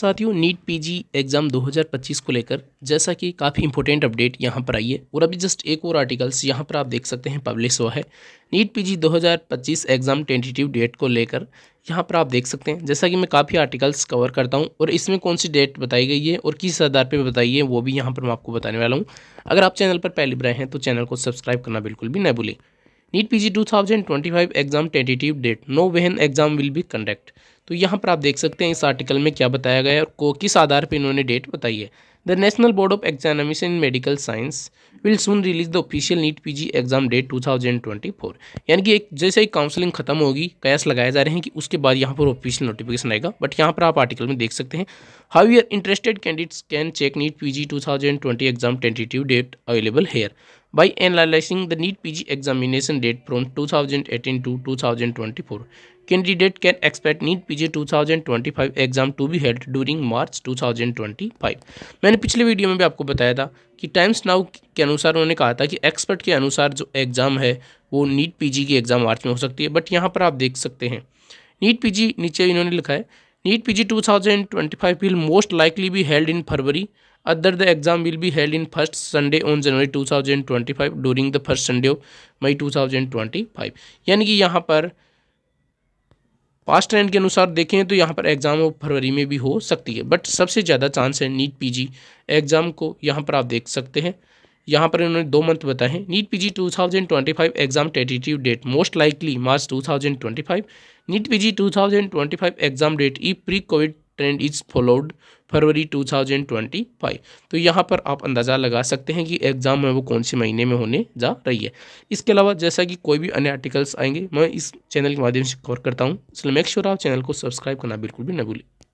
साथियों NEET PG exam 2025 को लेकर जैसा कि काफ़ी इंपॉर्टेंट अपडेट यहां पर आई है और अभी जस्ट एक और आर्टिकल्स यहां पर आप देख सकते हैं पब्लिश हुआ है NEET PG 2025 exam tentative date को लेकर यहां पर आप देख सकते हैं जैसा कि मैं काफ़ी आर्टिकल्स कवर करता हूं और इसमें कौन सी डेट बताई गई है और किस आधार पर बताई है वो भी यहाँ पर मैं आपको बताने वाला हूँ अगर आप चैनल पर पहले बनाए हैं तो चैनल को सब्सक्राइब करना बिल्कुल भी न भूलें NEET P G exam tentative date no when exam will be conduct तो यहाँ पर आप देख सकते हैं इस आर्टिकल में क्या बताया गया है और को किस आधार पर इन्होंने डेट बताई है the national board of examination in medical science will soon release the official NEET PG exam date 2024 यानी कि एक जैसे ही काउंसलिंग खत्म होगी कयास लगाए जा रहे हैं कि उसके बाद यहाँ पर ऑफिशियल नोटिफिकेशन आएगा बट यहाँ पर आप आर्टिकल में देख सकते हैं how your interested candidates can check NEET thousand twenty exam tentative date available here by the NEET examination date from two thousand eighteen to two thousand twenty four candidate can expect NEET PG 2025 exam to be held during March 2025 मैंने पिछले video में भी आपको बताया था कि times now के अनुसार उन्होंने कहा था कि एक्सपर्ट के अनुसार जो एग्ज़ाम है वो नीट पीजी की एग्ज़ाम मार्च में हो सकती है बट यहाँ पर आप देख सकते हैं नीट पीजी नीचे इन्होंने लिखा है NEET PG 2025 will most likely be held in February other the exam will be held in first Sunday on January 2025 Sunday of May two thousand twenty five यानी कि यहाँ पर पास्ट ट्रेंड के अनुसार देखें तो यहाँ पर एग्ज़ाम फरवरी में भी हो सकती है बट सबसे ज़्यादा चांस है नीट पीजी एग्ज़ाम को यहाँ पर आप देख सकते हैं यहाँ पर इन्होंने दो मंथ बताए हैं नीट पीजी 2025 एग्जाम टेटेटिव date most likely March 2025 NEET PG 2025 exam date ई pre covid trend is followed February 2025 तो यहाँ पर आप अंदाज़ा लगा सकते हैं कि एग्ज़ाम है वो कौन से महीने में होने जा रही है इसके अलावा जैसा कि कोई भी अन्य आर्टिकल्स आएंगे मैं इस चैनल के माध्यम से कवर करता हूँ इसलिए मेक श्योर आप चैनल को सब्सक्राइब करना बिल्कुल भी न भूलें